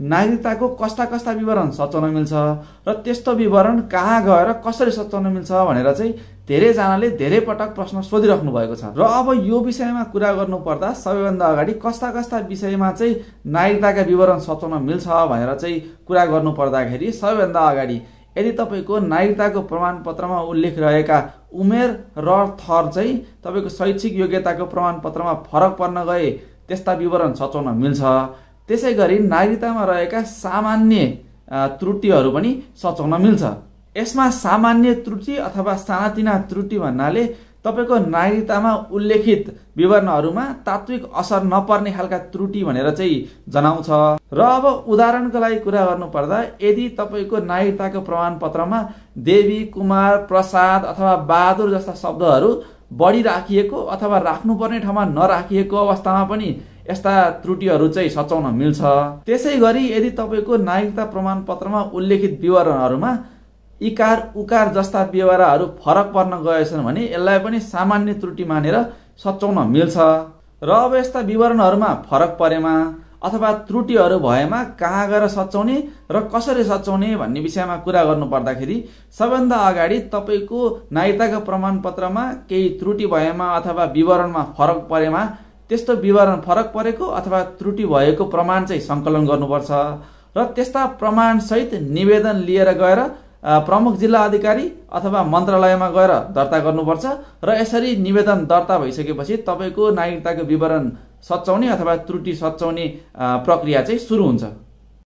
नागरिकताको कस्ता कस्ता विवरण सच्याउन मिल्छ र त्यस्तो विवरण कहाँ गएर कसरी सच्याउन मिल्छ भनेर चाहिँ धेरैजनाले धेरै पटक प्रश्न सोधिराख्नु भएको छ र अब यो विषयमा कुरा गर्नुपर्दा सबैभन्दा अगाडि कस्ता कस्ता विषयमा चाहिँ नागरिकताका विवरण सच्याउन मिल्छ भनेर चाहिँ कुरा गर्नुपर्दाखेरि सबैभन्दा अगाडि यदि तपाईँको नागरिकताको प्रमाणपत्रमा उल्लेख रहेका उमेर र थर चाहिँ तपाईँको शैक्षिक योग्यताको प्रमाणपत्रमा फरक पर्न गए त्यस्ता विवरण सच्याउन मिल्छ त्यसै गरी नागरिकतामा रहेका सामान्य त्रुटिहरू पनि सचाउन मिल्छ यसमा सामान्य त्रुटि अथवा सानातिना त्रुटि भन्नाले तपाईँको नागरिकतामा उल्लेखित विवरणहरूमा तात्विक असर नपर्ने खालका त्रुटि भनेर चाहिँ जनाउँछ र अब उदाहरणको लागि कुरा गर्नुपर्दा यदि तपाईँको नागरिकताको प्रमाणपत्रमा देवी कुमार प्रसाद अथवा बहादुर जस्ता शब्दहरू बढी राखिएको अथवा राख्नुपर्ने ठाउँमा नराखिएको अवस्थामा पनि यस्ता त्रुटिहरू चाहिँ सचाउन मिल्छ त्यसै गरी यदि तपाईँको नागरिकता प्रमाणपत्रमा उल्लेखित विवरणहरूमा इकार उकार जस्ता व्यवहारहरू फरक पर्न गएछन् भने यसलाई पनि सामान्य त्रुटि मानेर सचाउन मिल्छ र अब यस्ता विवरणहरूमा फरक परेमा अथवा त्रुटिहरू भएमा कहाँ गएर सच्याउने र कसरी सच्याउने भन्ने विषयमा कुरा गर्नु पर्दाखेरि सबैभन्दा अगाडि तपाईँको नागरिकताको प्रमाणपत्रमा केही त्रुटि भएमा अथवा विवरणमा फरक परेमा त्यस्तो विवरण फरक परेको अथवा त्रुटि भएको प्रमाण चाहिँ सङ्कलन गर्नुपर्छ र त्यस्ता प्रमाणसहित निवेदन लिएर गएर प्रमुख जिल्ला अधिकारी अथवा मन्त्रालयमा गएर दर्ता गर्नुपर्छ र यसरी निवेदन दर्ता भइसकेपछि तपाईँको नागरिकताको विवरण सच्याउने अथवा त्रुटि सच्याउने प्रक्रिया चाहिँ सुरु हुन्छ